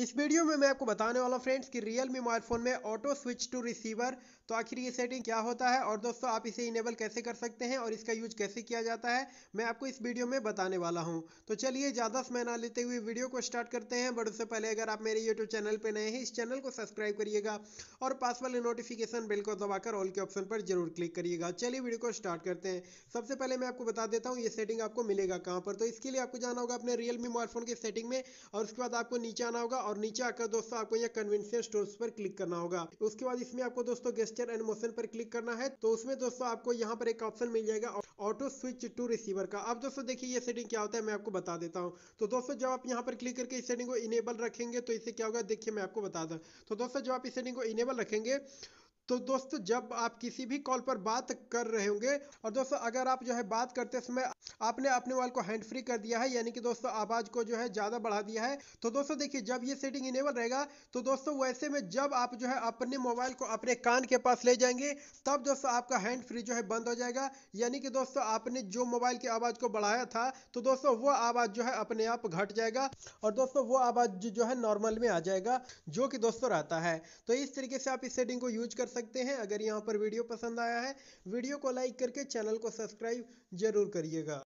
इस वीडियो में मैं आपको बताने वाला हूँ फ्रेंड्स कि रियल मी मोबाइल फोन में ऑटो स्विच टू रिसीवर तो आखिर ये सेटिंग क्या होता है और दोस्तों आप इसे इनेबल कैसे कर सकते हैं और इसका यूज कैसे किया जाता है मैं आपको इस वीडियो में बताने वाला हूँ तो चलिए ज़्यादा समय ना लेते हुए वीडियो को स्टार्ट करते हैं बट उससे पहले अगर आप मेरे यूट्यूब चैनल पर नए हैं इस चैनल को सब्सक्राइब करिएगा और पास वाले नोटिफिकेशन बिल को दबाकर ऑल के ऑप्शन पर जरूर क्लिक करिएगा चलिए वीडियो को स्टार्ट करते हैं सबसे पहले मैं आपको बता देता हूँ ये सेटिंग आपको मिलेगा कहाँ पर तो इसके लिए आपको जाना होगा अपने रियल मी मोबाइल फोन की सेटिंग में और उसके बाद आपको नीचे आना होगा और नीचे आकर दोस्तों आपको ये कन्वेंशन स्टोर्स पर क्लिक करना होगा उसके बाद इसमें आपको दोस्तों गेस्टर एंड मोशन पर क्लिक करना है तो उसमें दोस्तों आपको यहाँ पर एक ऑप्शन मिल जाएगा ऑटो स्विच टू रिसीवर का अब दोस्तों देखिए ये सेटिंग क्या होता है मैं आपको बता देता हूँ तो दोस्तों जब आप यहाँ पर क्लिक करके इस सेटिंग को इनेबल रखेंगे तो इससे क्या होगा देखिए मैं आपको बता दूँ तो दोस्तों जब आप इस सेटिंग को इनेबल रखेंगे तो दोस्तों जब आप किसी भी कॉल पर बात कर रहे होंगे और दोस्तों अगर आप जो है बात करते समय आपने अपने मोबाइल को हैंड फ्री कर दिया है यानी कि दोस्तों आवाज को जो है ज्यादा बढ़ा दिया है तो दोस्तों देखिए जब ये सेटिंग इनेबल रहेगा तो दोस्तों वैसे में जब आप जो है अपने मोबाइल को अपने कान के पास ले जाएंगे तब दोस्तों आपका हैंड फ्री जो है बंद हो जाएगा यानी कि दोस्तों आपने जो मोबाइल की आवाज को बढ़ाया था तो दोस्तों वो आवाज जो है अपने आप घट जाएगा और दोस्तों वो आवाज जो है नॉर्मल में आ जाएगा जो कि दोस्तों रहता है तो इस तरीके से आप इस सेटिंग को यूज कर सकते सकते हैं अगर यहाँ पर वीडियो पसंद आया है वीडियो को लाइक करके चैनल को सब्सक्राइब जरूर करिएगा